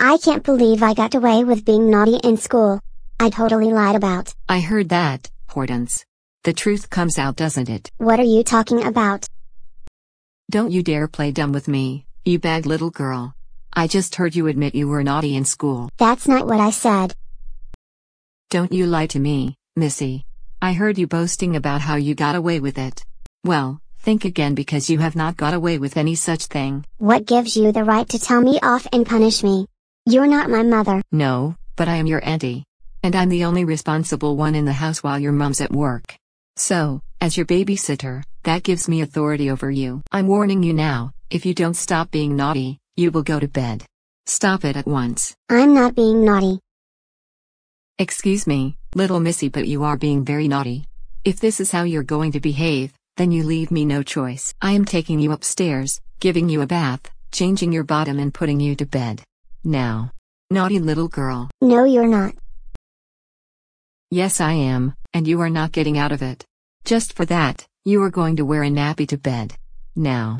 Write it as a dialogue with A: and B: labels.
A: I can't believe I got away with being naughty in school. I totally lied about.
B: I heard that, Hortense. The truth comes out, doesn't it?
A: What are you talking about?
B: Don't you dare play dumb with me, you bad little girl. I just heard you admit you were naughty in school. That's not what I said. Don't you lie to me, Missy. I heard you boasting about how you got away with it. Well, think again because you have not got away with any such thing. What gives you the right to tell me off and punish me? You're not my mother. No, but I am your auntie. And I'm the only responsible one in the house while your mom's at work. So, as your babysitter, that gives me authority over you. I'm warning you now, if you don't stop being naughty, you will go to bed. Stop it at once.
A: I'm not being naughty.
B: Excuse me, little missy, but you are being very naughty. If this is how you're going to behave, then you leave me no choice. I am taking you upstairs, giving you a bath, changing your bottom and putting you to bed. Now. Naughty little girl. No, you're not. Yes, I am, and you are not getting out of it. Just for that, you are going to wear a nappy to bed. Now.